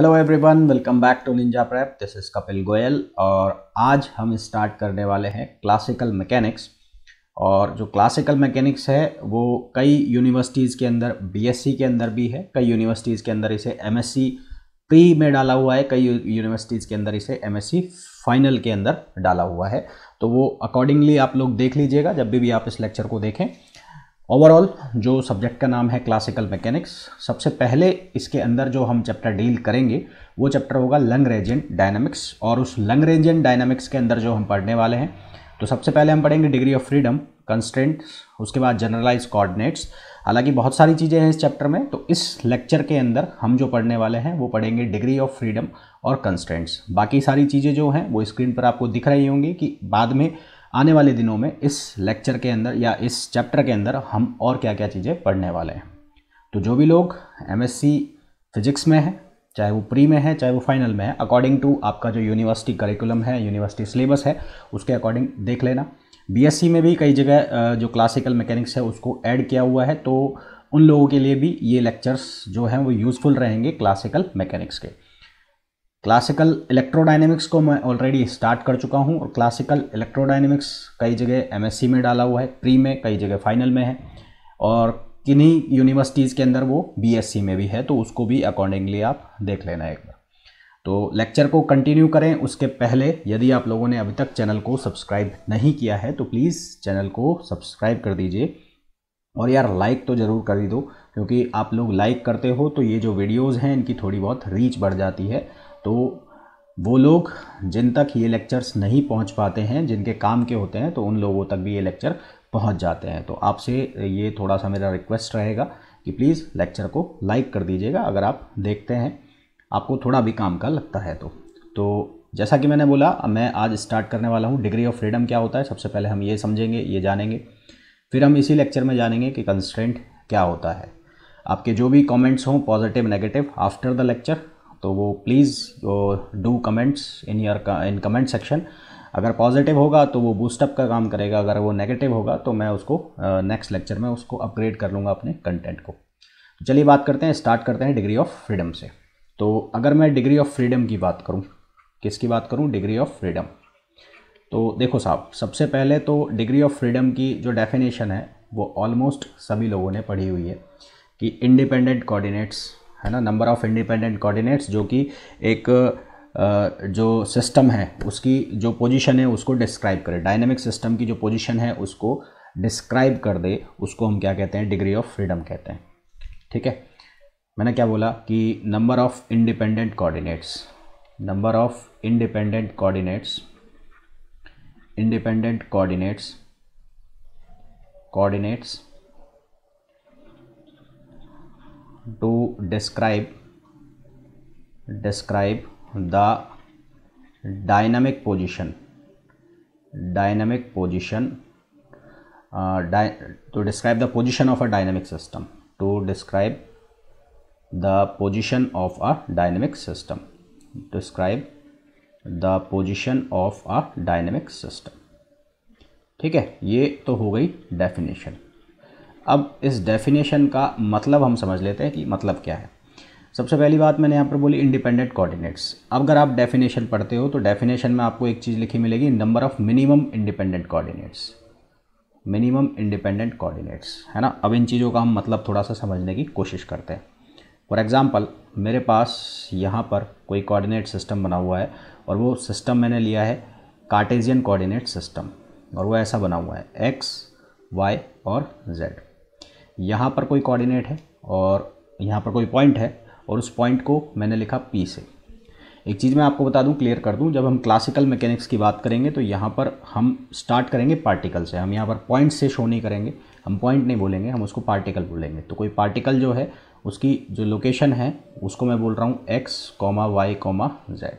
hello everyone welcome back to Ninja Prep this is Kapil Goyal और आज हम स्टार्ट करने वाले हैं क्लासिकल मैकेनिक्स और जो क्लासिकल मैकेनिक्स है वो कई यूनिवर्सिटीज़ के अंदर बीएससी के अंदर भी है कई यूनिवर्सिटीज़ के अंदर इसे एमएससी प्री में डाला हुआ है कई यूनिवर्सिटीज़ के अंदर इसे सी फाइनल के अंदर डाला हुआ है तो वो अकॉर्डिंगली आप लोग देख लीजिएगा जब भी, भी आप इस लेक्चर को देखें ओवरऑल जो सब्जेक्ट का नाम है क्लासिकल मैकेनिक्स सबसे पहले इसके अंदर जो हम चैप्टर डील करेंगे वो चैप्टर होगा लंग रेजेंट डायनामिक्स और उस लंग रेजेंट डायनामिक्स के अंदर जो हम पढ़ने वाले हैं तो सबसे पहले हम पढ़ेंगे डिग्री ऑफ फ्रीडम कंस्टेंट उसके बाद जनरलाइज कोऑर्डिनेट्स हालांकि बहुत सारी चीज़ें हैं इस चैप्टर में तो इस लेक्चर के अंदर हम जो पढ़ने वाले हैं वो पढ़ेंगे डिग्री ऑफ फ्रीडम और कंस्टेंट्स बाकी सारी चीज़ें जो हैं वो स्क्रीन पर आपको दिख रही होंगी कि बाद में आने वाले दिनों में इस लेक्चर के अंदर या इस चैप्टर के अंदर हम और क्या क्या चीज़ें पढ़ने वाले हैं तो जो भी लोग एम फिजिक्स में है चाहे वो प्री में है चाहे वो फाइनल में है अकॉर्डिंग टू आपका जो यूनिवर्सिटी करिकुलम है यूनिवर्सिटी सिलेबस है उसके अकॉर्डिंग देख लेना बीएससी में भी कई जगह जो क्लासिकल मैकेनिक्स है उसको ऐड किया हुआ है तो उन लोगों के लिए भी ये लेक्चर्स जो हैं वो यूज़फुल रहेंगे क्लासिकल मैकेनिक्स के क्लासिकल इलेक्ट्रोडाइनमिक्स को मैं ऑलरेडी स्टार्ट कर चुका हूँ और क्लासिकल इलेक्ट्रोडाइनमिक्स कई जगह एम में डाला हुआ है प्री में कई जगह फाइनल में है और किन्हीं यूनिवर्सिटीज़ के अंदर वो बी में भी है तो उसको भी अकॉर्डिंगली आप देख लेना एक बार तो लेक्चर को कंटिन्यू करें उसके पहले यदि आप लोगों ने अभी तक चैनल को सब्सक्राइब नहीं किया है तो प्लीज़ चैनल को सब्सक्राइब कर दीजिए और यार लाइक तो ज़रूर कर ही दो क्योंकि आप लोग लाइक करते हो तो ये जो वीडियोस हैं इनकी थोड़ी बहुत रीच बढ़ जाती है तो वो लोग जिन तक ये लेक्चर्स नहीं पहुंच पाते हैं जिनके काम के होते हैं तो उन लोगों तक भी ये लेक्चर पहुंच जाते हैं तो आपसे ये थोड़ा सा मेरा रिक्वेस्ट रहेगा कि प्लीज़ लेक्चर को लाइक कर दीजिएगा अगर आप देखते हैं आपको थोड़ा भी काम का लगता है तो तो जैसा कि मैंने बोला मैं आज स्टार्ट करने वाला हूँ डिग्री ऑफ फ्रीडम क्या होता है सबसे पहले हम ये समझेंगे ये जानेंगे फिर हम इसी लेक्चर में जानेंगे कि कंस्टेंट क्या होता है आपके जो भी कमेंट्स हों positive negative after the lecture तो वो please do comments in your in comment section अगर पॉजिटिव होगा तो वो बूस्टअप का काम करेगा अगर वो नेगेटिव होगा तो मैं उसको नेक्स्ट लेक्चर में उसको अपग्रेड कर लूँगा अपने कंटेंट को चलिए बात करते हैं स्टार्ट करते हैं डिग्री ऑफ फ्रीडम से तो अगर मैं डिग्री ऑफ फ्रीडम की बात करूँ किसकी बात करूँ डिग्री ऑफ फ्रीडम तो देखो साहब सबसे पहले तो डिग्री ऑफ फ्रीडम की जो डेफिनेशन है वो ऑलमोस्ट सभी लोगों ने पढ़ी हुई है कि इंडिपेंडेंट कोऑर्डिनेट्स है ना नंबर ऑफ इंडिपेंडेंट कोऑर्डिनेट्स जो कि एक जो सिस्टम है उसकी जो पोजीशन है उसको डिस्क्राइब करे डायनेमिक सिस्टम की जो पोजीशन है उसको डिस्क्राइब कर दे उसको हम क्या कहते हैं डिग्री ऑफ फ्रीडम कहते हैं ठीक है मैंने क्या बोला कि number of independent coordinates number of independent coordinates independent coordinates coordinates to describe describe the dynamic position dynamic position uh, di to describe the position of a dynamic system to describe the position of a dynamic system describe the position of a dynamic system ठीक है ये तो हो गई definition अब इस definition का मतलब हम समझ लेते हैं कि मतलब क्या है सबसे पहली बात मैंने यहाँ पर बोली इंडिपेंडेंट कोऑर्डिनेट्स अगर आप डेफिनेशन पढ़ते हो तो डेफिनेशन में आपको एक चीज़ लिखी मिलेगी number of minimum independent coordinates minimum independent coordinates है ना अब इन चीज़ों का हम मतलब थोड़ा सा समझने की कोशिश करते हैं फॉर एग्ज़ाम्पल मेरे पास यहाँ पर कोई कॉर्डिनेट सिस्टम बना हुआ है और वो सिस्टम मैंने लिया है कार्टेजियन कोऑर्डिनेट सिस्टम और वो ऐसा बना हुआ है एक्स वाई और जेड यहाँ पर कोई कोऑर्डिनेट है और यहाँ पर कोई पॉइंट है और उस पॉइंट को मैंने लिखा पी से एक चीज़ मैं आपको बता दूं क्लियर कर दूं जब हम क्लासिकल मैकेनिक्स की बात करेंगे तो यहाँ पर हम स्टार्ट करेंगे पार्टिकल से हम यहाँ पर पॉइंट से शो नहीं करेंगे हम पॉइंट नहीं बोलेंगे हम उसको पार्टिकल बोलेंगे तो कोई पार्टिकल जो है उसकी जो लोकेशन है उसको मैं बोल रहा हूँ X comma Y comma Z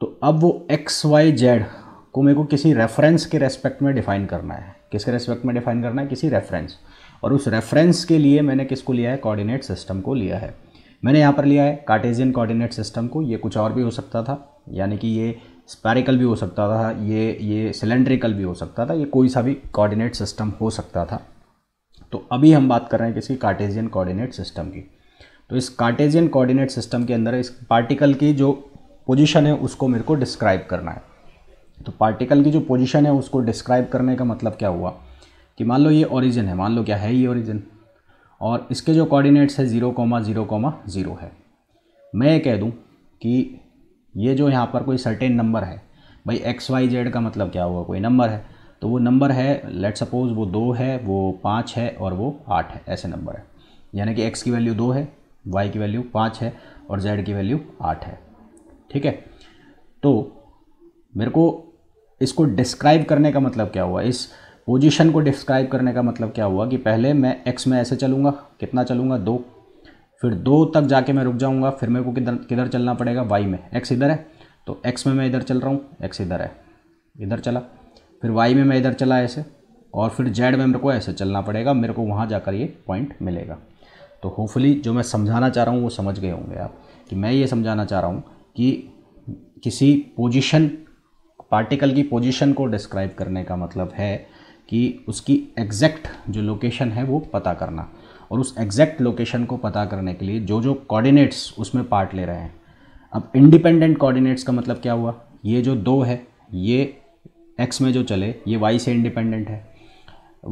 तो अब वो एक्स वाई जेड को मेरे को किसी रेफरेंस के रेस्पेक्ट में डिफ़ाइन करना है किसके रेस्पेक्ट में डिफ़ाइन करना है किसी रेफरेंस और उस रेफरेंस के लिए मैंने किसको लिया है कोऑर्डिनेट सिस्टम को लिया है मैंने यहाँ पर लिया है कार्टेजियन कोऑर्डिनेट सिस्टम को ये कुछ और भी हो सकता था यानी कि ये स्पैरिकल भी हो सकता था ये ये सिलेंड्रिकल भी हो सकता था ये कोई सा भी कोऑर्डिनेट सिस्टम हो सकता था तो अभी हम बात कर रहे हैं किसी कार्टेजियन कोऑर्डिनेट सिस्टम की तो इस कार्टेजियन कोऑर्डिनेट सिस्टम के अंदर इस पार्टिकल की जो पोजिशन है उसको मेरे को डिस्क्राइब करना है तो पार्टिकल की जो पोजीशन है उसको डिस्क्राइब करने का मतलब क्या हुआ कि मान लो ये ओरिजिन है मान लो क्या है ये ओरिजिन और इसके जो कोऑर्डिनेट्स है zero comma zero comma zero है मैं ये कह दूँ कि ये जो यहाँ पर कोई सर्टेन नंबर है भाई एक्स वाई जेड का मतलब क्या हुआ कोई नंबर है तो वो नंबर है लेट सपोज़ वो दो है वो पाँच है और वो आठ है ऐसे नंबर है यानी कि एक्स की वैल्यू दो है वाई की वैल्यू पाँच है और जेड की वैल्यू आठ है ठीक है तो मेरे को इसको डिस्क्राइब करने का मतलब क्या हुआ इस पोजीशन को डिस्क्राइब करने का मतलब क्या हुआ कि पहले मैं एक्स में ऐसे चलूँगा कितना चलूँगा दो फिर दो तक जाके मैं रुक जाऊँगा फिर मेरे को किधर किधर चलना पड़ेगा वाई में एक्स इधर है तो एक्स में मैं इधर चल रहा हूँ एक्स इधर है इधर चला फिर वाई में मैं इधर चला ऐसे और फिर जेड में मेरे को ऐसे चलना पड़ेगा मेरे को वहाँ जाकर ये पॉइंट मिलेगा तो होपफुली जो मैं समझाना चाह रहा हूँ वो समझ गए होंगे आप कि मैं ये समझाना चाह रहा हूँ कि किसी पोजीशन पार्टिकल की पोजीशन को डिस्क्राइब करने का मतलब है कि उसकी एग्जैक्ट जो लोकेशन है वो पता करना और उस एग्जैक्ट लोकेशन को पता करने के लिए जो जो कोऑर्डिनेट्स उसमें पार्ट ले रहे हैं अब इंडिपेंडेंट कोऑर्डिनेट्स का मतलब क्या हुआ ये जो दो है ये एक्स में जो चले ये वाई से इंडिपेंडेंट है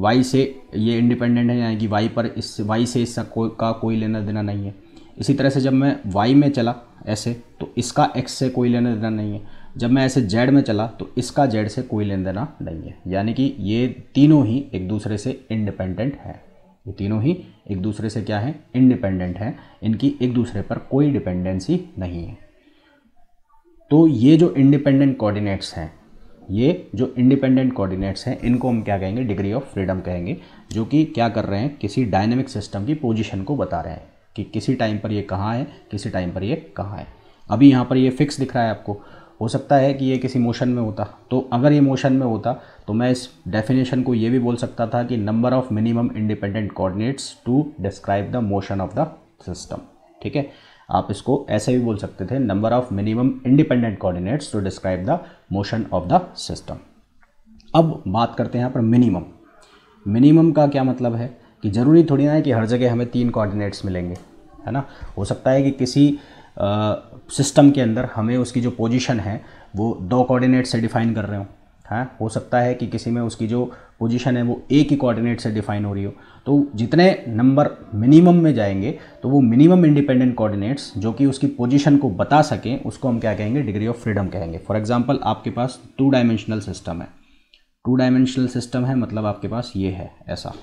वाई से ये इंडिपेंडेंट है यानी कि वाई पर इस वाई से इसका को, का कोई लेना देना नहीं है इसी तरह से जब मैं वाई में चला ऐसे तो इसका एक्स से कोई लेना देना नहीं है जब मैं ऐसे जेड में चला तो इसका जेड से कोई लेन देना नहीं है यानी कि ये तीनों ही एक दूसरे से इंडिपेंडेंट है ये तीनों ही एक दूसरे से क्या है इंडिपेंडेंट है इनकी एक दूसरे पर कोई डिपेंडेंसी नहीं है तो ये जो इंडिपेंडेंट कोऑर्डिनेट्स हैं ये जो इंडिपेंडेंट कोऑर्डिनेट्स हैं इनको हम क्या कहेंगे डिग्री ऑफ फ्रीडम कहेंगे जो कि क्या कर रहे हैं किसी डायनेमिक सिस्टम की पोजिशन को बता रहे हैं कि किसी टाइम पर ये कहाँ है किसी टाइम पर ये कहाँ है अभी यहाँ पर ये फिक्स दिख रहा है आपको हो सकता है कि ये किसी मोशन में होता तो अगर ये मोशन में होता तो मैं इस डेफिनेशन को ये भी बोल सकता था कि number of minimum independent coordinates to describe the motion of the system ठीक है आप इसको ऐसे भी बोल सकते थे number of minimum independent coordinates to describe the motion of the system अब बात करते हैं यहाँ पर मिनिमम मिनिमम का क्या मतलब है कि ज़रूरी थोड़ी ना है कि हर जगह हमें तीन कोऑर्डिनेट्स मिलेंगे है ना हो सकता है कि किसी सिस्टम के अंदर हमें उसकी जो पोजीशन है वो दो कोऑर्डिनेट से डिफाइन कर रहे हो हाँ हो सकता है कि किसी में उसकी जो पोजीशन है वो एक ही कोऑर्डिनेट से डिफाइन हो रही हो तो जितने नंबर मिनिमम में जाएंगे तो वो मिनिमम इंडिपेंडेंट कोऑर्डिनेट्स जो कि उसकी पोजीशन को बता सकें उसको हम क्या कहेंगे डिग्री ऑफ फ्रीडम कहेंगे फॉर एग्जांपल आपके पास टू डायमेंशनल सिस्टम है टू डायमेंशनल सिस्टम है मतलब आपके पास ये है ऐसा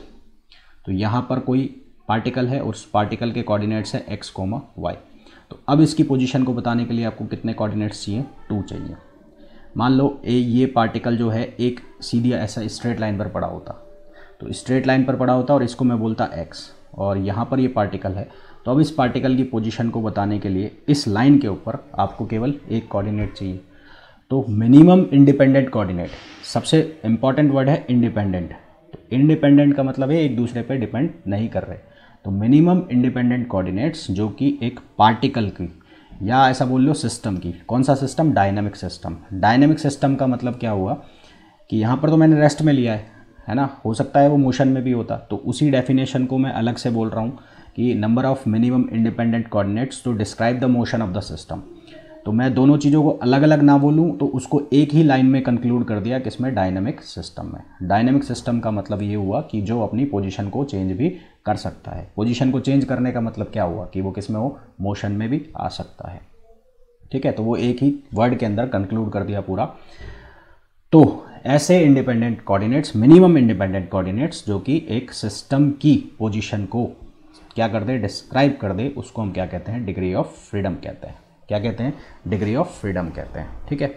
तो यहाँ पर कोई पार्टिकल है और उस पार्टिकल के कॉर्डिनेट्स है एक्स कोमा वाई तो अब इसकी पोजीशन को बताने के लिए आपको कितने कोऑर्डिनेट्स चाहिए टू चाहिए मान लो ए ये पार्टिकल जो है एक सीधी ऐसा स्ट्रेट लाइन पर पड़ा होता तो स्ट्रेट लाइन पर पड़ा होता और इसको मैं बोलता एक्स और यहाँ पर ये पार्टिकल है तो अब इस पार्टिकल की पोजिशन को बताने के लिए इस लाइन के ऊपर आपको केवल एक कॉर्डिनेट चाहिए तो मिनिमम इंडिपेंडेंट कोऑर्डिनेट सबसे इंपॉर्टेंट वर्ड है इंडिपेंडेंट तो इंडिपेंडेंट का मतलब है एक दूसरे पर डिपेंड नहीं कर रहे तो मिनिमम इंडिपेंडेंट कोऑर्डिनेट्स जो कि एक पार्टिकल की या ऐसा बोल लो सिस्टम की कौन सा system dynamic system dynamic system का मतलब क्या हुआ कि यहाँ पर तो मैंने रेस्ट में लिया है है ना हो सकता है वो मोशन में भी होता तो उसी डेफिनेशन को मैं अलग से बोल रहा हूँ कि number of minimum independent coordinates to describe the motion of the system तो मैं दोनों चीज़ों को अलग अलग ना बोलूँ तो उसको एक ही लाइन में कंक्लूड कर दिया किसमें डायनेमिक सिस्टम में डायनेमिक सिस्टम का मतलब ये हुआ कि जो अपनी पोजीशन को चेंज भी कर सकता है पोजीशन को चेंज करने का मतलब क्या हुआ कि वो किस में हो मोशन में भी आ सकता है ठीक है तो वो एक ही वर्ड के अंदर कंक्लूड कर दिया पूरा तो ऐसे independent coordinates minimum independent coordinates जो कि एक सिस्टम की पोजीशन को क्या कर दे डिस्क्राइब कर दे उसको हम क्या कहते हैं डिग्री ऑफ फ्रीडम कहते हैं क्या कहते हैं डिग्री ऑफ फ्रीडम कहते हैं ठीक है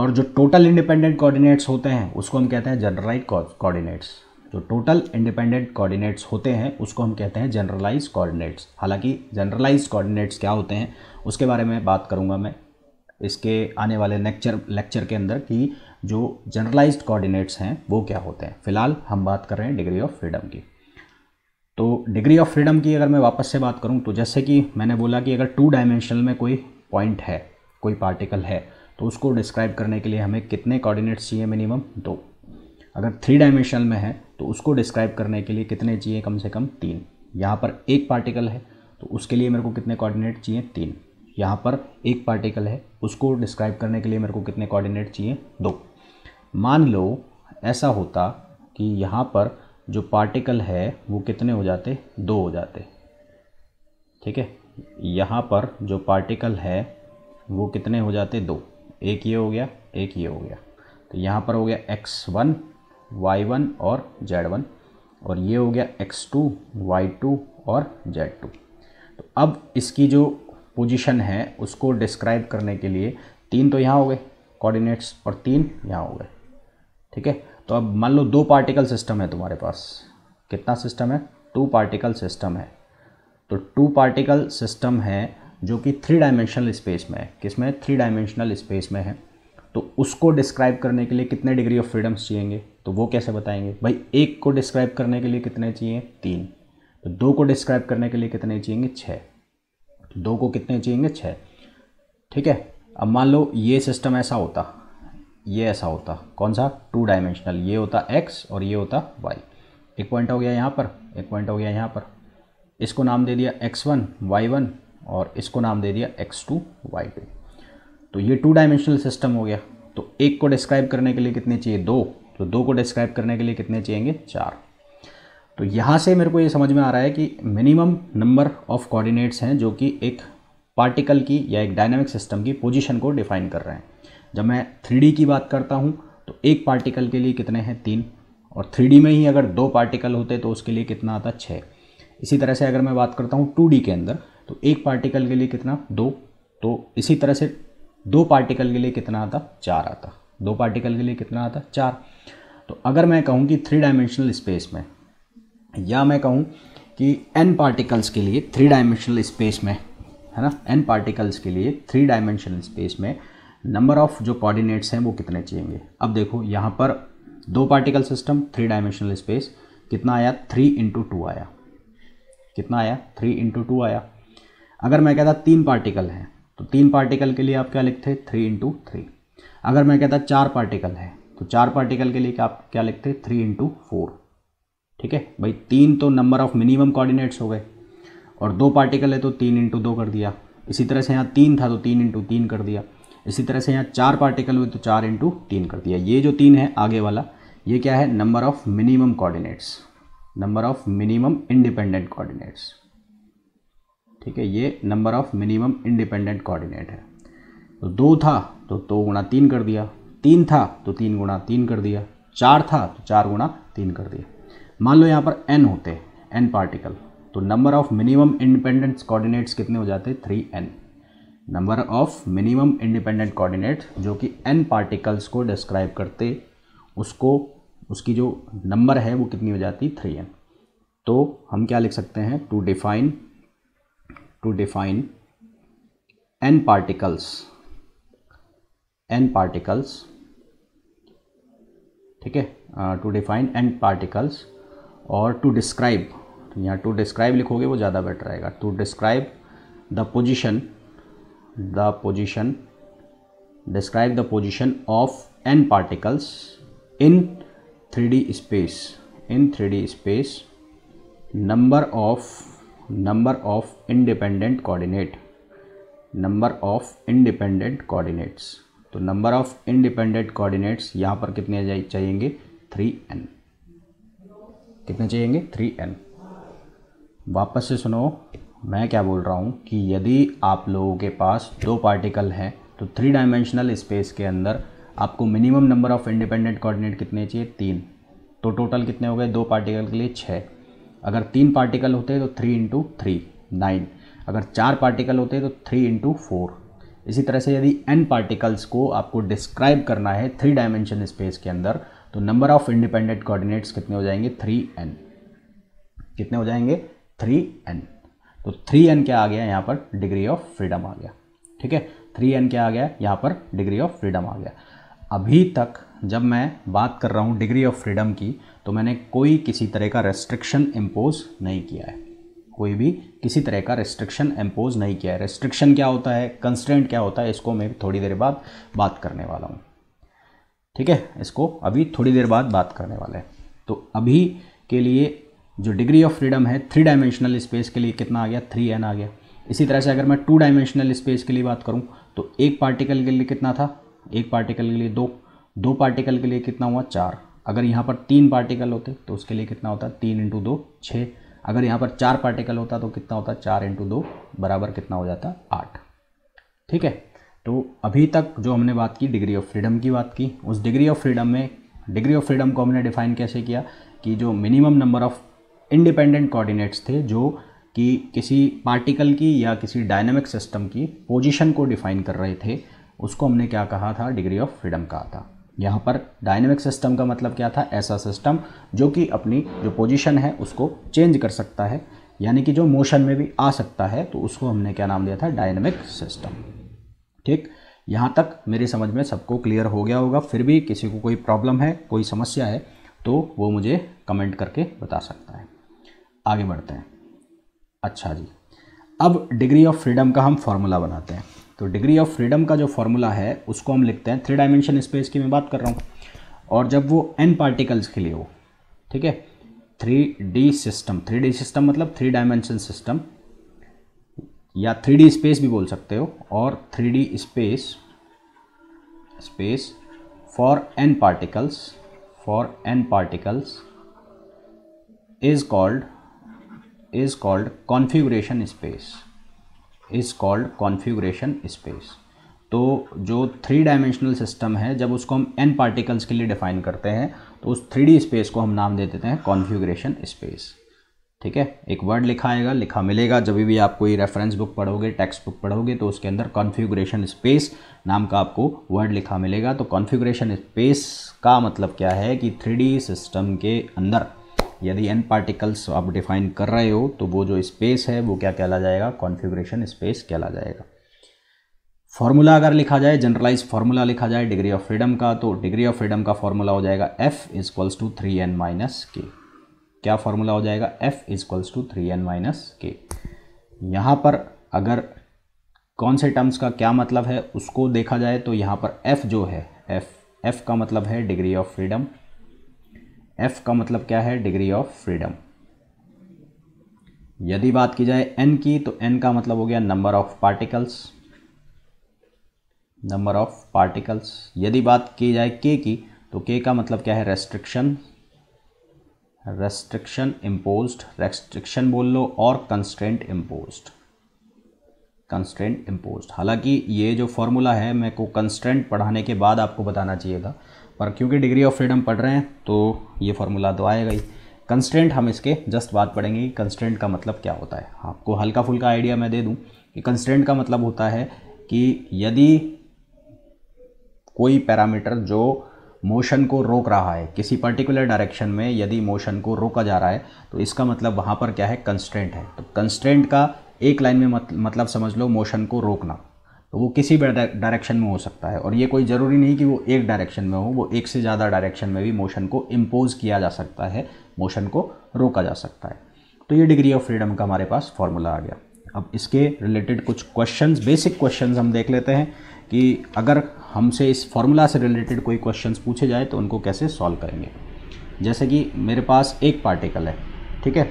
और जो टोटल इंडिपेंडेंट कोऑर्डिनेट्स होते हैं उसको हम कहते हैं जनरलाइज कोऑर्डिनेट्स जो टोटल इंडिपेंडेंट कोऑर्डिनेट्स होते हैं उसको हम कहते हैं जनरलाइज कोऑर्डिनेट्स हालांकि जनरलाइज कोऑर्डिनेट्स क्या होते हैं उसके बारे में बात करूंगा मैं इसके आने वाले लेक्चर लेक्चर के अंदर कि जो जनरलाइज्ड कोऑर्डिनेट्स हैं वो क्या होते हैं फिलहाल हम बात कर रहे हैं डिग्री ऑफ फ्रीडम की तो डिग्री ऑफ फ्रीडम की अगर मैं वापस से बात करूँ तो जैसे कि मैंने बोला कि अगर टू डायमेंशनल में कोई पॉइंट है कोई पार्टिकल है तो उसको डिस्क्राइब करने के लिए हमें कितने कोऑर्डिनेट्स चाहिए मिनिमम दो अगर थ्री डायमेंशनल में है तो उसको डिस्क्राइब करने के लिए कितने चाहिए कम से कम तीन यहाँ पर एक पार्टिकल है तो उसके लिए मेरे को कितने कोऑर्डिनेट चाहिए तीन यहाँ पर एक पार्टिकल है उसको डिस्क्राइब करने के लिए मेरे को कितने कोऑर्डिनेट चाहिए दो मान लो ऐसा होता कि यहाँ पर जो पार्टिकल है वो कितने हो जाते दो हो जाते ठीक है यहाँ पर जो पार्टिकल है वो कितने हो जाते दो एक ये हो गया एक ये हो गया तो यहाँ पर हो गया एक्स वन वाई वन और जेड वन और ये हो गया एक्स टू वाई टू और जेड टू तो अब इसकी जो पोजीशन है उसको डिस्क्राइब करने के लिए तीन तो यहाँ हो गए कोऑर्डिनेट्स और तीन यहाँ हो गए ठीक है तो अब मान लो दो पार्टिकल सिस्टम है तुम्हारे पास कितना सिस्टम है टू पार्टिकल सिस्टम है तो टू पार्टिकल सिस्टम है जो कि थ्री डायमेंशनल स्पेस में है किस में थ्री डायमेंशनल स्पेस में है तो उसको डिस्क्राइब करने के लिए कितने डिग्री ऑफ फ्रीडम्स चाहिएंगे तो वो कैसे बताएंगे भाई एक को डिस्क्राइब करने के लिए कितने चाहिए तीन तो दो को डिस्क्राइब करने के लिए कितने चाहिएंगे छः तो दो को कितने चाहिएंगे छः ठीक है अब मान लो ये सिस्टम ऐसा होता ये ऐसा होता कौन सा टू डायमेंशनल ये होता एक्स और ये होता वाई एक पॉइंट हो गया यहाँ पर एक पॉइंट हो गया यहाँ पर इसको नाम दे दिया एक्स वन वाई वन और इसको नाम दे दिया एक्स टू वाई टू तो ये टू डायमेंशनल सिस्टम हो गया तो एक को डिस्क्राइब करने के लिए कितने चाहिए दो तो दो को डिस्क्राइब करने के लिए कितने चाहिए चार तो यहाँ से मेरे को ये समझ में आ रहा है कि मिनिमम नंबर ऑफ कोऑर्डिनेट्स हैं जो कि एक पार्टिकल की या एक डायनामिक सिस्टम की पोजीशन को डिफाइन कर रहे हैं जब मैं थ्री की बात करता हूँ तो एक पार्टिकल के लिए कितने हैं तीन और थ्री में ही अगर दो पार्टिकल होते तो उसके लिए कितना आता छः इसी तरह से अगर मैं बात करता हूँ टू के अंदर तो एक पार्टिकल के लिए कितना दो तो इसी तरह से दो पार्टिकल के लिए कितना आता चार आता दो पार्टिकल के लिए कितना आता चार तो अगर मैं कहूँ कि थ्री डायमेंशनल स्पेस में या मैं कहूँ कि एन पार्टिकल्स के लिए थ्री डायमेंशनल स्पेस में है ना एन पार्टिकल्स के लिए थ्री डायमेंशनल स्पेस में नंबर ऑफ जो कोऑर्डिनेट्स हैं वो कितने चाहिए अब देखो यहाँ पर दो particle system three dimensional space कितना आया थ्री इंटू टू आया कितना आया थ्री इंटू टू आया अगर मैं कहता तीन पार्टिकल हैं तो तीन पार्टिकल के लिए आप क्या लिखते थ्री इंटू थ्री अगर मैं कहता चार पार्टिकल है तो चार पार्टिकल के लिए आप क्या लिखते थ्री इंटू फोर ठीक है भाई तीन तो नंबर ऑफ मिनिमम कॉर्डिनेट्स हो गए और दो पार्टिकल है तो तीन इंटू दो कर दिया इसी तरह से यहाँ तीन था तो तीन इंटू तीन कर दिया इसी तरह से यहाँ चार पार्टिकल हुए तो चार इंटू तीन कर दिया ये जो तीन है आगे वाला ये क्या है number of minimum coordinates number of minimum independent coordinates ठीक है ये number of minimum independent coordinate है तो दो था तो दो तो गुणा तीन कर दिया तीन था तो तीन गुणा तीन कर दिया चार था तो चार गुणा तीन कर दिया मान लो यहाँ पर एन होते एन पार्टिकल तो number of minimum independent coordinates कितने हो जाते three N number of minimum independent coordinate जो कि एन पार्टिकल्स को डिस्क्राइब करते उसको उसकी जो नंबर है वो कितनी हो जाती थ्री एन तो हम क्या लिख सकते हैं to define to define N particles N particles ठीक है टू डिफाइन एन पार्टिकल्स और टू डिस्क्राइब यहाँ टू डिस्क्राइब लिखोगे वो ज़्यादा बेटर रहेगा to describe the position the position describe the position of N particles in three D space in three D space number of number of independent coordinate number of independent coordinates तो number of independent coordinates यहाँ पर कितने चाहिए three N कितने चाहिए three N वापस से सुनो मैं क्या बोल रहा हूँ कि यदि आप लोगों के पास दो पार्टिकल हैं तो थ्री डायमेंशनल स्पेस के अंदर आपको minimum number of independent coordinate कितने चाहिए तीन तो टोटल कितने हो गए दो पार्टिकल के लिए छः अगर तीन पार्टिकल होते तो थ्री इंटू थ्री नाइन अगर चार पार्टिकल होते तो थ्री इंटू फोर इसी तरह से यदि एन पार्टिकल्स को आपको डिस्क्राइब करना है थ्री डायमेंशन स्पेस के अंदर तो नंबर ऑफ इंडिपेंडेंट कोऑर्डिनेट्स कितने हो जाएंगे थ्री एन कितने हो जाएंगे थ्री एन तो थ्री एन क्या आ गया यहाँ पर डिग्री ऑफ फ्रीडम आ गया ठीक है थ्री एन क्या आ गया यहाँ पर डिग्री ऑफ फ्रीडम आ गया अभी तक जब मैं बात कर रहा हूँ डिग्री ऑफ फ्रीडम की तो मैंने कोई किसी तरह का रेस्ट्रिक्शन इम्पोज नहीं किया है कोई भी किसी तरह का रेस्ट्रिक्शन इम्पोज नहीं किया है रेस्ट्रिक्शन क्या होता है कंस्टेंट क्या होता है इसको मैं थोड़ी देर बाद बात करने वाला हूँ ठीक है इसको अभी थोड़ी देर बाद बात करने वाला है तो अभी के लिए जो डिग्री ऑफ फ्रीडम है थ्री डायमेंशनल स्पेस के लिए कितना आ गया थ्री एन आ गया इसी तरह से अगर मैं टू डायमेंशनल स्पेस के लिए बात करूँ तो एक पार्टिकल के लिए कितना था एक पार्टिकल के लिए दो दो पार्टिकल के लिए कितना हुआ चार अगर यहाँ पर तीन पार्टिकल होते तो उसके लिए कितना होता तीन इंटू दो छः अगर यहाँ पर चार पार्टिकल होता तो कितना होता चार इंटू दो बराबर कितना हो जाता आठ ठीक है तो अभी तक जो हमने बात की डिग्री ऑफ फ्रीडम की बात की उस डिग्री ऑफ फ्रीडम में डिग्री ऑफ फ्रीडम को हमने डिफाइन कैसे किया कि जो minimum number of independent coordinates थे जो कि किसी पार्टिकल की या किसी डायनेमिक सिस्टम की पोजीशन को डिफाइन कर रहे थे उसको हमने क्या कहा था डिग्री ऑफ फ्रीडम कहा था यहाँ पर डायनेमिक सिस्टम का मतलब क्या था ऐसा सिस्टम जो कि अपनी जो पोजीशन है उसको चेंज कर सकता है यानी कि जो मोशन में भी आ सकता है तो उसको हमने क्या नाम दिया था डायनेमिक सिस्टम ठीक यहाँ तक मेरी समझ में सबको क्लियर हो गया होगा फिर भी किसी को कोई प्रॉब्लम है कोई समस्या है तो वो मुझे कमेंट करके बता सकता है आगे बढ़ते हैं अच्छा जी अब डिग्री ऑफ फ्रीडम का हम फॉर्मूला बनाते हैं तो डिग्री ऑफ फ्रीडम का जो फॉर्मूला है उसको हम लिखते हैं थ्री डायमेंशन स्पेस की मैं बात कर रहा हूँ और जब वो एन पार्टिकल्स के लिए हो ठीक है three D system three D system मतलब थ्री डायमेंशन सिस्टम या थ्री डी स्पेस भी बोल सकते हो और three D space space for N particles for N particles is called is called configuration space is called configuration space तो जो three dimensional system है जब उसको हम एन पार्टिकल्स के लिए डिफाइन करते हैं तो उस थ्री डी स्पेस को हम नाम दे देते हैं कॉन्फ्यूग्रेशन स्पेस ठीक है एक वर्ड लिखा आएगा लिखा मिलेगा जब भी आप कोई रेफरेंस बुक पढ़ोगे टेक्स्ट बुक पढ़ोगे तो उसके अंदर कॉन्फ़िगरेशन स्पेस नाम का आपको वर्ड लिखा मिलेगा तो कॉन्फ़िगरेशन स्पेस का मतलब क्या है कि थ्री सिस्टम के अंदर यदि एन पार्टिकल्स आप डिफाइन कर रहे हो तो वो जो स्पेस है वो क्या कहला जाएगा कॉन्फिग्रेशन स्पेस कहला जाएगा फॉर्मूला अगर लिखा जाए जनरलाइज फार्मूला लिखा जाए डिग्री ऑफ फ्रीडम का तो डिग्री ऑफ फ्रीडम का फॉर्मूला हो जाएगा F equals to three N minus K क्या फार्मूला हो जाएगा F equals to three N minus K यहाँ पर अगर कौन से टर्म्स का क्या मतलब है उसको देखा जाए तो यहाँ पर एफ़ जो है एफ़ एफ़ का मतलब है डिग्री ऑफ फ्रीडम एफ का मतलब क्या है डिग्री ऑफ फ्रीडम यदि बात की जाए एन की तो एन का मतलब हो गया number of particles number of particles यदि बात की जाए के की तो के का मतलब क्या है रेस्ट्रिक्शन रेस्ट्रिक्शन इम्पोज रेस्ट्रिक्शन बोल लो और कंस्टेंट इम्पोज कंस्टेंट इम्पोज हालांकि ये जो फॉर्मूला है मेरे को कंस्टेंट पढ़ाने के बाद आपको बताना चाहिए था पर क्योंकि डिग्री ऑफ फ्रीडम पढ़ रहे हैं तो ये फार्मूला तो आएगा ही कंस्टेंट हम इसके जस्ट बात पढ़ेंगे कि कंस्टेंट का मतलब क्या होता है आपको हल्का फुल्का आइडिया मैं दे दूँ कि कंस्टेंट का मतलब होता है कि यदि कोई पैरामीटर जो मोशन को रोक रहा है किसी पर्टिकुलर डायरेक्शन में यदि मोशन को रोका जा रहा है तो इसका मतलब वहाँ पर क्या है कंस्टेंट है तो कंस्टेंट का एक लाइन में मतलब समझ लो मोशन को रोकना तो वो किसी भी डायरेक्शन में हो सकता है और ये कोई ज़रूरी नहीं कि वो एक डायरेक्शन में हो वो एक से ज़्यादा डायरेक्शन में भी मोशन को इम्पोज किया जा सकता है मोशन को रोका जा सकता है तो ये डिग्री ऑफ फ्रीडम का हमारे पास फॉर्मूला आ गया अब इसके रिलेटेड कुछ क्वेश्चंस बेसिक क्वेश्चंस हम देख लेते हैं कि अगर हमसे इस फॉर्मूला से रिलेटेड कोई क्वेश्चंस पूछे जाए तो उनको कैसे सॉल्व करेंगे जैसे कि मेरे पास एक पार्टिकल है ठीक है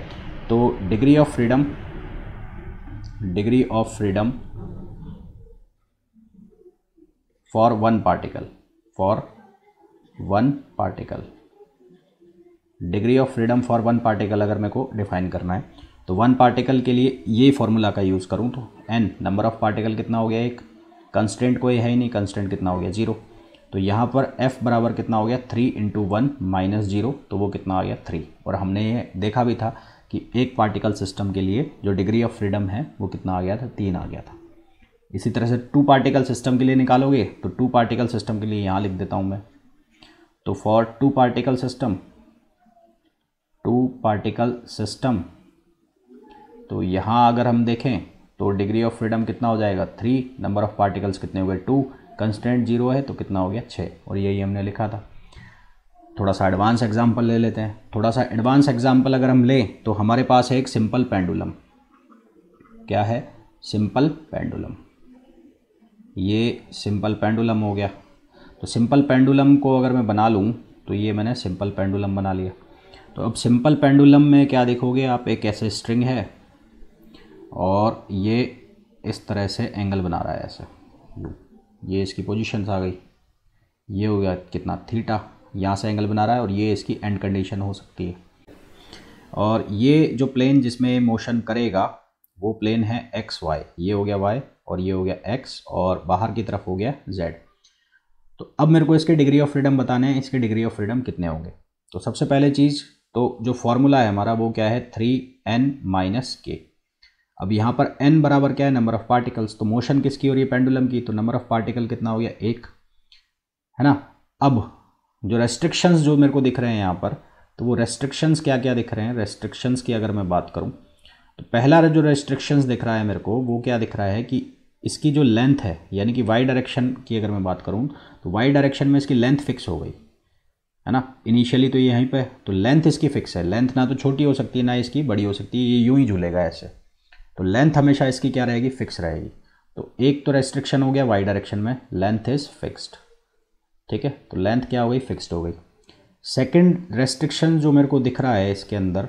तो degree of freedom degree of freedom for one particle for one particle degree of freedom for one particle अगर मेरे को डिफाइन करना है तो वन पार्टिकल के लिए ये फार्मूला का यूज़ करूँ तो एन नंबर ऑफ पार्टिकल कितना हो गया एक कंस्टेंट कोई है ही नहीं कंस्टेंट कितना हो गया जीरो तो यहाँ पर एफ बराबर कितना हो गया three into one minus zero तो वो कितना आ गया थ्री और हमने ये देखा भी था कि एक पार्टिकल सिस्टम के लिए जो डिग्री ऑफ फ्रीडम है वो कितना आ गया था तीन आ गया था इसी तरह से टू पार्टिकल सिस्टम के लिए निकालोगे तो टू पार्टिकल सिस्टम के लिए यहाँ लिख देता हूँ मैं तो for two particle system two particle system तो यहाँ अगर हम देखें तो डिग्री ऑफ फ्रीडम कितना हो जाएगा थ्री नंबर ऑफ पार्टिकल्स कितने हो गए टू कंस्टेंट जीरो है तो कितना हो गया छः और यही हमने लिखा था थोड़ा सा एडवांस एग्जाम्पल ले लेते हैं थोड़ा सा एडवांस एग्जाम्पल अगर हम लें तो हमारे पास है एक सिंपल पेंडुलम क्या है सिंपल पेंडुलम ये सिंपल पेंडुलम हो गया तो सिंपल पेंडुलम को अगर मैं बना लूँ तो ये मैंने सिंपल पेंडुलम बना लिया तो अब सिंपल पेंडुलम में क्या देखोगे आप एक ऐसे स्ट्रिंग है और ये इस तरह से एंगल बना रहा है ऐसे ये इसकी पोजिशन आ गई ये हो गया कितना थीटा यहाँ से एंगल बना रहा है और ये इसकी एंड कंडीशन हो सकती है और ये जो प्लेन जिसमें मोशन करेगा वो प्लेन है एक्स वाई ये हो गया वाई और ये हो गया एक्स और बाहर की तरफ हो गया जेड तो अब मेरे को इसके डिग्री ऑफ फ्रीडम बताने हैं इसके डिग्री ऑफ फ्रीडम कितने होंगे तो सबसे पहले चीज़ तो जो फॉर्मूला है हमारा वो क्या है थ्री एन माइनस के अब यहाँ पर एन बराबर क्या है नंबर ऑफ़ पार्टिकल्स तो मोशन किसकी हो रही है पेंडुलम की तो नंबर ऑफ़ पार्टिकल कितना हो गया एक है ना अब जो रेस्ट्रिक्शंस जो मेरे को दिख रहे हैं यहाँ पर तो वो रेस्ट्रिक्शंस क्या क्या दिख रहे हैं रेस्ट्रिक्शंस की अगर मैं बात करूँ तो पहला जो रेस्ट्रिक्शंस दिख रहा है मेरे को वो क्या दिख रहा है कि इसकी जो लेंथ है यानी कि वाई डायरेक्शन की अगर मैं बात करूँ तो वाई डायरेक्शन में इसकी लेंथ फिक्स हो गई है ना इनिशियली तो ये यहीं पे तो लेंथ इसकी फिक्स है लेंथ ना तो छोटी हो सकती है ना इसकी बड़ी हो सकती है ये यूं ही झूलेगा ऐसे तो लेंथ हमेशा इसकी क्या रहेगी फिक्स रहेगी तो एक तो रेस्ट्रिक्शन हो गया वाई डायरेक्शन में लेंथ इज़ फिक्स्ड ठीक है तो लेंथ क्या हो गई फिक्स्ड हो गई सेकेंड रेस्ट्रिक्शन जो मेरे को दिख रहा है इसके अंदर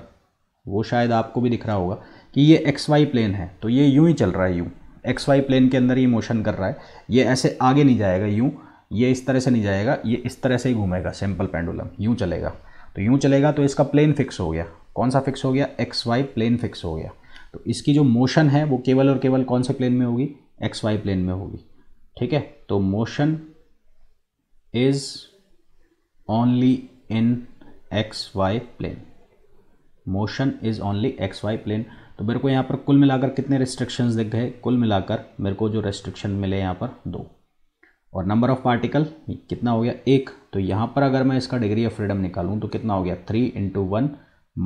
वो शायद आपको भी दिख रहा होगा कि ये एक्स वाई प्लेन है तो ये यूं ही चल रहा है यूं एक्स वाई प्लेन के अंदर ये मोशन कर रहा है ये ऐसे आगे नहीं जाएगा यूं ये इस तरह से नहीं जाएगा ये इस तरह से ही घूमेगा सिंपल पेंडुलम यूं चलेगा तो यूं चलेगा तो इसका प्लेन फिक्स हो गया कौन सा फिक्स हो गया एक्स वाई प्लेन फिक्स हो गया तो इसकी जो मोशन है वो केवल और केवल कौन से प्लेन में होगी एक्स वाई प्लेन में होगी ठीक है तो motion is only in X Y plane motion is only X Y plane तो मेरे को यहाँ पर कुल मिलाकर कितने रेस्ट्रिक्शन दिख गए कुल मिलाकर मेरे को जो रेस्ट्रिक्शन मिले यहाँ पर दो और नंबर ऑफ़ पार्टिकल कितना हो गया एक तो यहाँ पर अगर मैं इसका डिग्री ऑफ फ्रीडम निकालूँ तो कितना हो गया three into one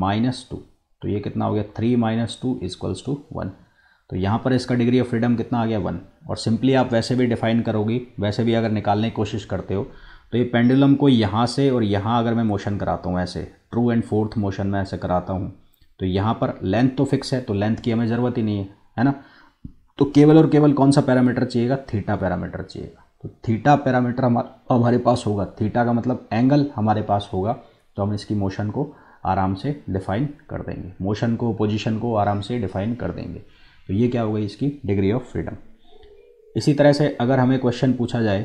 minus two तो ये कितना हो गया three minus two equals to one तो यहाँ पर इसका डिग्री ऑफ फ्रीडम कितना आ गया वन और सिंपली आप वैसे भी डिफाइन करोगे वैसे भी अगर निकालने की कोशिश करते हो तो ये पेंडुलम को यहाँ से और यहाँ अगर मैं मोशन कराता हूँ ऐसे ट्रू एंड फोर्थ मोशन में ऐसे कराता हूँ तो यहाँ पर लेंथ तो फिक्स है तो लेंथ की हमें ज़रूरत ही नहीं है है ना तो केवल और केवल कौन सा पैरामीटर चाहिएगा थीटा पैरामीटर चाहिएगा तो थीटा पैरामीटर हमारे हमारे पास होगा थीटा का मतलब एंगल हमारे पास होगा तो हम इसकी मोशन को आराम से डिफाइन कर देंगे मोशन को पोजिशन को आराम से डिफाइन कर देंगे तो ये क्या हो गई इसकी डिग्री ऑफ फ्रीडम इसी तरह से अगर हमें क्वेश्चन पूछा जाए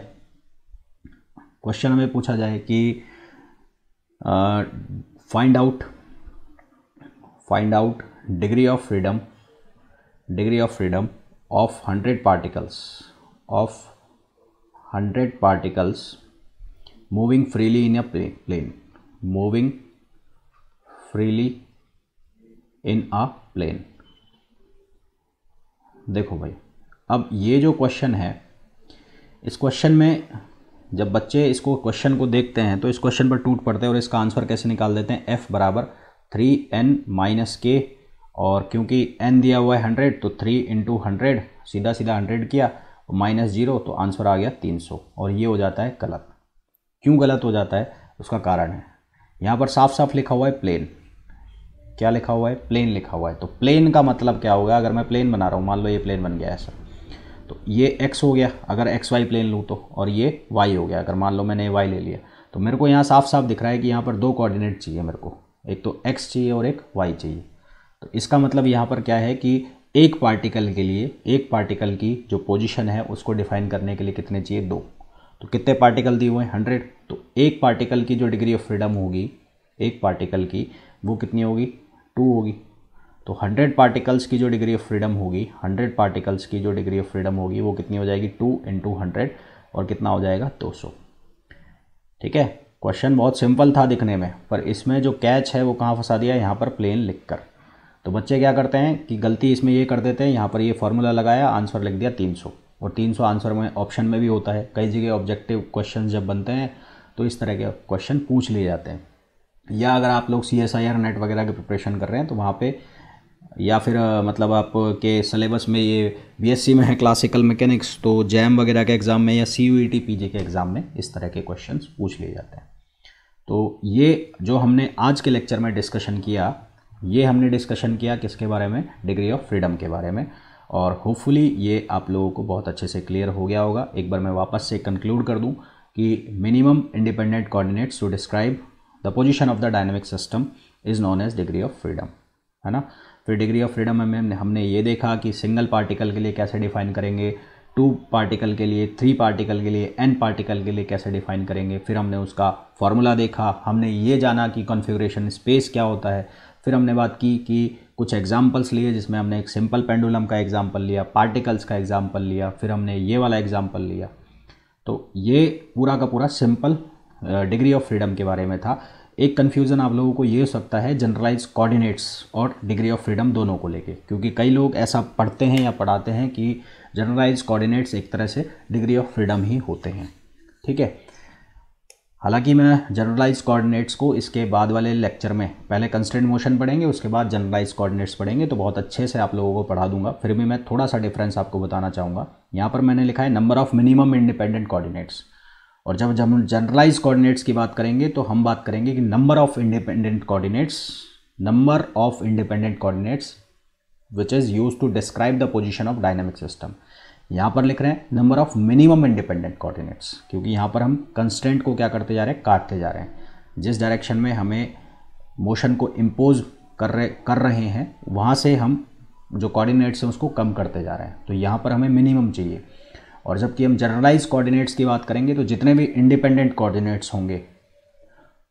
क्वेश्चन हमें पूछा जाए कि find out find out degree of freedom degree of freedom of hundred particles of hundred particles moving freely in a plane moving freely in a plane देखो भाई अब ये जो क्वेश्चन है इस क्वेश्चन में जब बच्चे इसको क्वेश्चन को देखते हैं तो इस क्वेश्चन पर टूट पड़ते हैं और इसका आंसर कैसे निकाल देते हैं एफ बराबर थ्री एन माइनस के और क्योंकि एन दिया हुआ है हंड्रेड तो थ्री इंटू हंड्रेड सीधा सीधा हंड्रेड किया तो माइनस जीरो तो आंसर आ गया तीन सौ और ये हो जाता है गलत क्यों गलत हो जाता है उसका कारण है यहाँ पर साफ साफ लिखा हुआ है प्लेन क्या लिखा हुआ है प्लेन लिखा हुआ है तो प्लेन का मतलब क्या होगा अगर मैं प्लेन बना रहा हूँ मान लो ये प्लेन बन गया ऐसा तो ये एक्स हो गया अगर एक्स वाई प्लेन लूँ तो और ये वाई हो गया अगर मान लो मैंने वाई ले लिया तो मेरे को यहाँ साफ साफ दिख रहा है कि यहाँ पर दो कोऑर्डिनेट चाहिए मेरे को एक तो एक्स चाहिए और एक वाई चाहिए तो इसका मतलब यहाँ पर क्या है कि एक पार्टिकल के लिए एक पार्टिकल की जो पोजीशन है उसको डिफाइन करने के लिए कितने चाहिए दो तो कितने पार्टिकल दिए हुए हैं हंड्रेड तो एक पार्टिकल की जो डिग्री ऑफ फ्रीडम होगी एक पार्टिकल की वो कितनी होगी टू होगी तो हंड्रेड पार्टिकल्स की जो डिग्री ऑफ फ्रीडम होगी हंड्रेड पार्टिकल्स की जो डिग्री ऑफ फ्रीडम होगी वो कितनी हो जाएगी टू इंटू हंड्रेड और कितना हो जाएगा दो सौ ठीक है क्वेश्चन बहुत सिंपल था दिखने में पर इसमें जो कैच है वो कहाँ फंसा दिया यहाँ पर प्लेन लिख कर तो बच्चे क्या करते हैं कि गलती इसमें ये कर देते हैं यहाँ पर ये फॉर्मूला लगाया आंसर लिख दिया 300 और 300 आंसर में ऑप्शन में भी होता है कई जगह ऑब्जेक्टिव क्वेश्चन जब बनते हैं तो इस तरह के क्वेश्चन पूछ लिए जाते हैं या अगर आप लोग C S I R NET वगैरह की प्रिपरेशन कर रहे हैं तो वहाँ पे या फिर मतलब आपके सलेबस में ये सी में है क्लासिकल मैकेनिक्स तो जैम वगैरह के एग्ज़ाम में या C U E T P G के एग्ज़ाम में इस तरह के क्वेश्चन पूछ लिए जाते हैं तो ये जो हमने आज के लेक्चर में डिस्कशन किया ये हमने डिस्कशन किया किसके बारे में डिग्री ऑफ फ्रीडम के बारे में और होपफुली ये आप लोगों को बहुत अच्छे से क्लियर हो गया होगा एक बार मैं वापस से कंक्लूड कर दूं कि minimum independent coordinates to describe the position of the dynamic system is known as degree of freedom है ना फिर डिग्री ऑफ फ्रीडम में हमने हमने ये देखा कि सिंगल पार्टिकल के लिए कैसे डिफाइन करेंगे टू पार्टिकल के लिए थ्री पार्टिकल के लिए एन पार्टिकल के लिए कैसे डिफाइन करेंगे फिर हमने उसका फॉर्मूला देखा हमने ये जाना कि कॉन्फ़िगरेशन स्पेस क्या होता है फिर हमने बात की कि कुछ एग्जाम्पल्स लिए जिसमें हमने एक सिंपल पेंडुलम का एग्ज़ाम्पल लिया पार्टिकल्स का एग्ज़ाम्पल लिया फिर हमने ये वाला एग्ज़ाम्पल लिया तो ये पूरा का पूरा सिंपल डिग्री ऑफ फ्रीडम के बारे में था एक कन्फ्यूज़न आप लोगों को ये हो सकता है जनरलाइज कोऑर्डिनेट्स और डिग्री ऑफ फ्रीडम दोनों को लेके क्योंकि कई लोग ऐसा पढ़ते हैं या पढ़ाते हैं कि जनरलाइज कोऑर्डिनेट्स एक तरह से डिग्री ऑफ फ्रीडम ही होते हैं ठीक है हालांकि मैं जनरलाइज कोऑर्डिनेट्स को इसके बाद वाले लेक्चर में पहले कंस्टेंट मोशन पढ़ेंगे उसके बाद जनरलाइज कोऑर्डिनेट्स पढ़ेंगे तो बहुत अच्छे से आप लोगों को पढ़ा दूंगा फिर भी मैं थोड़ा सा डिफरेंस आपको बताना चाहूँगा यहाँ पर मैंने लिखा है number of minimum independent coordinates और जब जब जनरलाइज कोऑर्डिनेट्स की बात करेंगे तो हम बात करेंगे कि number of independent coordinates number of independent coordinates which is use to describe the position of dynamic system यहाँ पर लिख रहे हैं number of minimum independent coordinates क्योंकि यहाँ पर हम कंस्टेंट को क्या करते जा रहे हैं काटते जा रहे हैं जिस डायरेक्शन में हमें मोशन को इम्पोज कर रहे कर रहे हैं वहाँ से हम जो कोऑर्डिनेट्स हैं उसको कम करते जा रहे हैं तो यहाँ पर हमें मिनिमम चाहिए और जबकि हम जनरलाइज कोऑर्डिनेट्स की बात करेंगे तो जितने भी इंडिपेंडेंट कोऑर्डिनेट्स होंगे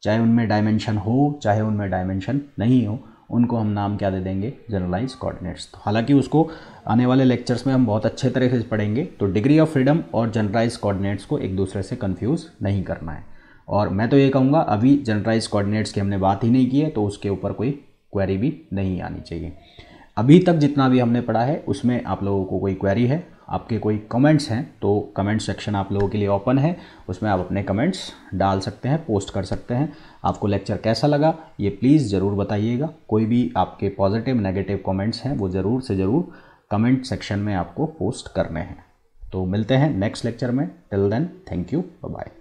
चाहे उनमें डायमेंशन हो चाहे उनमें डायमेंशन नहीं हो उनको हम नाम क्या दे देंगे जनरलाइज कोऑर्डिनेट्स तो हालांकि उसको आने वाले लेक्चर्स में हम बहुत अच्छे तरीके से पढ़ेंगे तो डिग्री ऑफ फ्रीडम और जनरलाइज कोऑर्डिनेट्स को एक दूसरे से कन्फ्यूज़ नहीं करना है और मैं तो ये कहूँगा अभी जनरलाइज कोऑर्डिनेट्स की हमने बात ही नहीं की है तो उसके ऊपर कोई क्वेरी भी नहीं आनी चाहिए अभी तक जितना भी हमने पढ़ा है उसमें आप लोगों को कोई क्वेरी है आपके कोई कमेंट्स हैं तो कमेंट सेक्शन आप लोगों के लिए ओपन है उसमें आप अपने कमेंट्स डाल सकते हैं पोस्ट कर सकते हैं आपको लेक्चर कैसा लगा ये प्लीज़ ज़रूर बताइएगा कोई भी आपके पॉजिटिव नेगेटिव कमेंट्स हैं वो ज़रूर से ज़रूर कमेंट सेक्शन में आपको पोस्ट करने हैं तो मिलते हैं नेक्स्ट लेक्चर में till then thank you bye